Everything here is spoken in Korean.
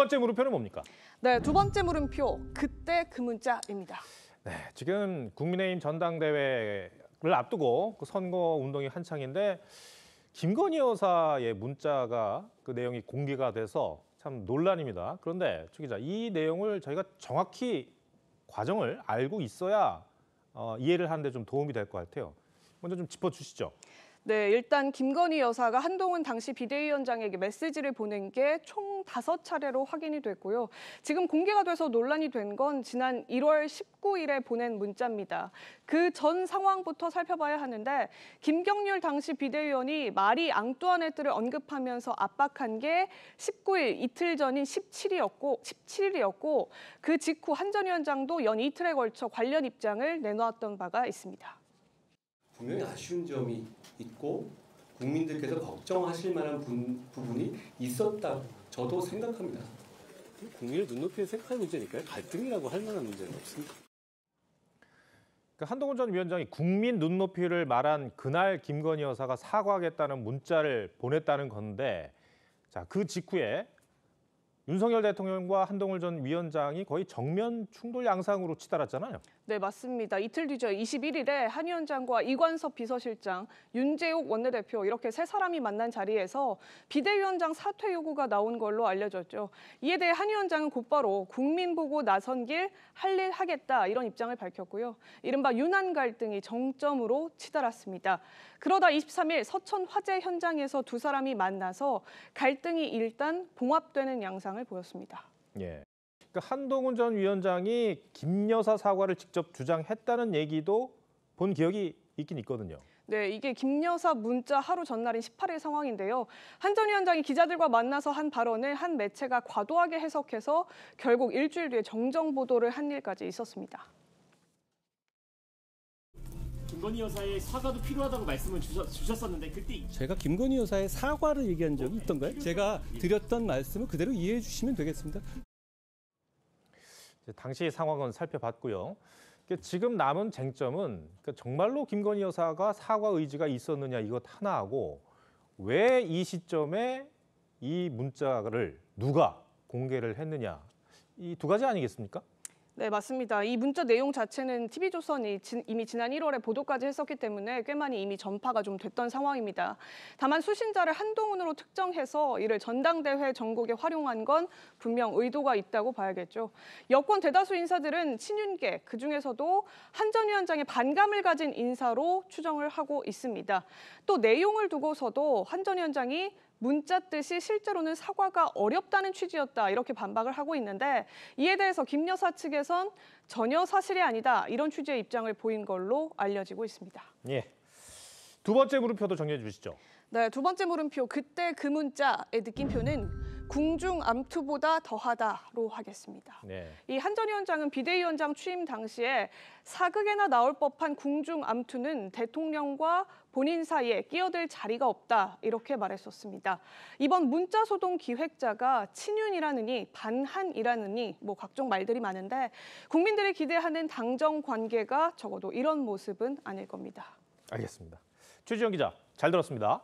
번째 물음표는 뭡니까? 네, 두 번째 물음표 그때 그 문자입니다. 네, 지금 국민의힘 전당대회를 앞두고 그 선거 운동이 한창인데 김건희 여사의 문자가 그 내용이 공개가 돼서 참 논란입니다. 그런데 최 기자, 이 내용을 저희가 정확히 과정을 알고 있어야 어, 이해를 하는데 좀 도움이 될 것 같아요. 먼저 좀 짚어주시죠. 네, 일단 김건희 여사가 한동훈 당시 비대위원장에게 메시지를 보낸 게 총 다섯 차례로 확인이 됐고요. 지금 공개가 돼서 논란이 된 건 지난 1월 19일에 보낸 문자입니다. 그 전 상황부터 살펴봐야 하는데 김경률 당시 비대위원이 말이 앙뚜아네트를 언급하면서 압박한 게 19일 이틀 전인 17일이었고 17일이었고 그 직후 한 전 위원장도 연 이틀에 걸쳐 관련 입장을 내놓았던 바가 있습니다. 분명히 네. 아쉬운 점이 있고 국민들께서 걱정하실 만한 분, 부분이 있었다고 저도 생각합니다. 국민을 눈높이에 생각할 문제니까요. 갈등이라고 할 만한 문제는 없습니다. 그 한동훈 전 위원장이 국민 눈높이를 말한 그날 김건희 여사가 사과하겠다는 문자를 보냈다는 건데 자, 그 직후에 윤석열 대통령과 한동훈 전 위원장이 거의 정면 충돌 양상으로 치달았잖아요. 네, 맞습니다. 이틀 뒤죠. 21일에 한 위원장과 이관섭 비서실장, 윤재욱 원내대표 이렇게 세 사람이 만난 자리에서 비대위원장 사퇴 요구가 나온 걸로 알려졌죠. 이에 대해 한 위원장은 곧바로 국민 보고 나선 길 할 일 하겠다 이런 입장을 밝혔고요. 이른바 유난 갈등이 정점으로 치달았습니다. 그러다 23일 서천 화재 현장에서 두 사람이 만나서 갈등이 일단 봉합되는 양상을 입장을 보였습니다. 예. 그러니까 한동훈 전 위원장이 김 여사 사과를 직접 주장했다는 얘기도 본 기억이 있긴 있거든요. 네, 이게 김 여사 문자 하루 전날인 18일 상황인데요. 한 전 위원장이 기자들과 만나서 한 발언을 한 매체가 과도하게 해석해서 결국 일주일 뒤에 정정 보도를 한 일까지 있었습니다. 김건희 여사의 사과도 필요하다고 말씀을 주셨, 주셨었는데 그때 제가 김건희 여사의 사과를 얘기한 적이 있던가요? 제가 드렸던 말씀을 그대로 이해해 주시면 되겠습니다. 당시 상황은 살펴봤고요. 그러니까 지금 남은 쟁점은 그러니까 정말로 김건희 여사가 사과 의지가 있었느냐 이것 하나하고 왜 이 시점에 이 문자를 누가 공개를 했느냐 이 두 가지 아니겠습니까? 네, 맞습니다. 이 문자 내용 자체는 TV조선이 진, 이미 지난 1월에 보도까지 했었기 때문에 꽤 많이 이미 전파가 좀 됐던 상황입니다. 다만 수신자를 한동훈으로 특정해서 이를 전당대회 전국에 활용한 건 분명 의도가 있다고 봐야겠죠. 여권 대다수 인사들은 친윤계, 그중에서도 한 전 위원장의 반감을 가진 인사로 추정을 하고 있습니다. 또 내용을 두고서도 한 전 위원장이 문자 뜻이 실제로는 사과가 어렵다는 취지였다 이렇게 반박을 하고 있는데 이에 대해서 김 여사 측에서 대해선 전혀 사실이 아니다 이런 취지의 입장을 보인 걸로 알려지고 있습니다. 예. 두 번째 물음표도 정리해 주시죠. 네, 두 번째 물음표 그때 그 문자의 느낌표는 궁중암투보다 더하다로 하겠습니다. 네. 이 한전 위원장은 비대위원장 취임 당시에 사극에나 나올 법한 궁중암투는 대통령과 본인 사이에 끼어들 자리가 없다 이렇게 말했었습니다. 이번 문자 소동 기획자가 친윤이라느니 반한이라느니 뭐 각종 말들이 많은데 국민들이 기대하는 당정 관계가 적어도 이런 모습은 아닐 겁니다. 알겠습니다. 최지영 기자 잘 들었습니다.